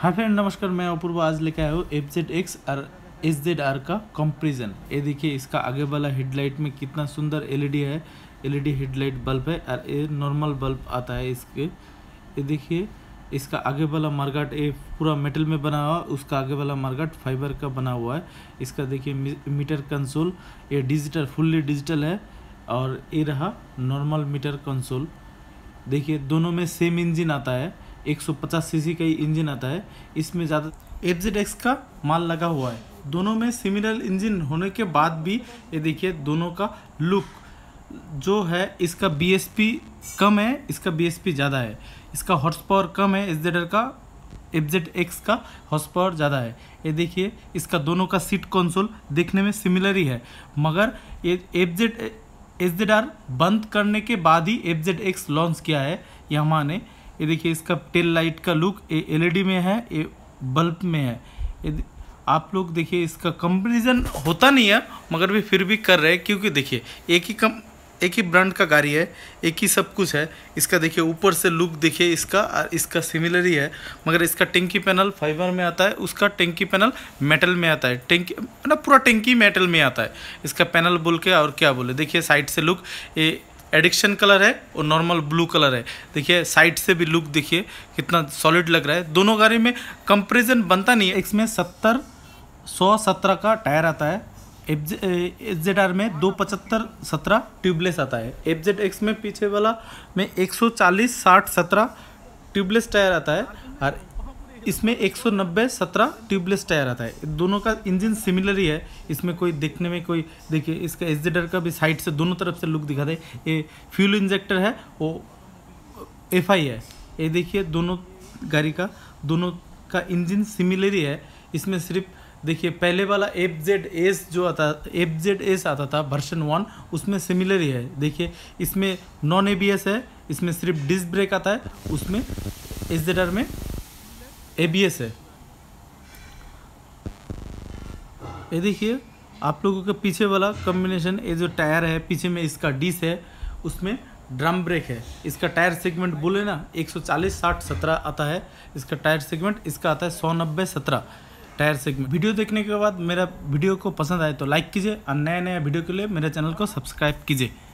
हाँ फ्रेंड नमस्कार मैं अपूर्व आज लेके आया हूँ एफ जेड एक्स और एस जेड आर का कंपेरिजन ये देखिए इसका आगे वाला हेडलाइट में कितना सुंदर एलईडी e है एलईडी हेडलाइट बल्ब है और ये नॉर्मल बल्ब आता है इसके ये देखिए इसका आगे वाला मार्गाट ये पूरा मेटल में बना हुआ उसका आगे वाला मार्गाट फाइबर का बना हुआ है इसका देखिए मीटर कंसोल ये डिजिटल फुल्ली डिजिटल है और ये रहा नॉर्मल मीटर कंसोल देखिए दोनों में सेम इंजन आता है 150 सीसी का इंजन आता है इसमें ज़्यादा एफ का माल लगा हुआ है दोनों में सिमिलर इंजन होने के बाद भी ये देखिए दोनों का लुक जो है इसका बी कम है इसका बी ज़्यादा है इसका हॉर्स पावर कम है एस का एफ एक्स का हॉर्स पावर ज़्यादा है ये देखिए इसका दोनों का सीट कंसोल देखने में सिमिलर ही है मगर ये एफ जेड एस बंद करने के बाद ही एफ एक्स लॉन्च किया है यहाँ ने ये देखिए इसका टेल लाइट का लुक ये एलईडी में है ये बल्ब में है ये आप लोग देखिए इसका कंपेरिजन होता नहीं है मगर भी फिर भी कर रहे हैं क्योंकि देखिए एक ही कम एक ही ब्रांड का गाड़ी है एक ही सब कुछ है इसका देखिए ऊपर से लुक देखिए इसका और इसका सिमिलर ही है मगर इसका टेंकी पैनल फाइबर में आता है उसका टेंकी पैनल मेटल में आता है टेंकी मतलब पूरा टेंकी मेटल में आता है इसका पैनल बोल के और क्या बोले देखिए साइड से लुक ये एडिक्शन कलर है और नॉर्मल ब्लू कलर है देखिए साइड से भी लुक देखिए कितना सॉलिड लग रहा है दोनों गाड़ी में कंपेरिजन बनता नहीं है इसमें सत्तर सौ सत्रह का टायर आता है एफ जेड आर में दो पचहत्तर सत्रह ट्यूबलेस आता है एफ जेड एक्स में पीछे वाला में एक सौ चालीस साठ सत्रह ट्यूबलेस टायर आता है और इसमें 190 17 ट्यूबलेस टायर आता है दोनों का इंजन सिमिलर ही है इसमें कोई देखने में कोई देखिए इसका एसजेडर का भी साइड से दोनों तरफ से लुक दिखा दे ये फ्यूल इंजेक्टर है वो एफ आई है ये देखिए दोनों गाड़ी का दोनों का इंजन सिमिलर ही है इसमें सिर्फ देखिए पहले वाला एफ जेड एस जो आता एफ जेड एस आता था वर्षन वन उसमें सिमिलर ही है देखिए इसमें नॉन ए बी एस है इसमें सिर्फ डिस्क ब्रेक आता है उसमें एस जेड आर में ए बी एस है ये देखिए आप लोगों का पीछे वाला कॉम्बिनेशन ये जो टायर है पीछे में इसका डिस है उसमें ड्रम ब्रेक है इसका टायर सेगमेंट बोले ना 140 60 17 आता है इसका टायर सेगमेंट इसका आता है सौ नब्बे सत्रह टायर सेगमेंट वीडियो देखने के बाद मेरा वीडियो को पसंद आए तो लाइक कीजिए और नया नया वीडियो के लिए मेरे चैनल को सब्सक्राइब कीजिए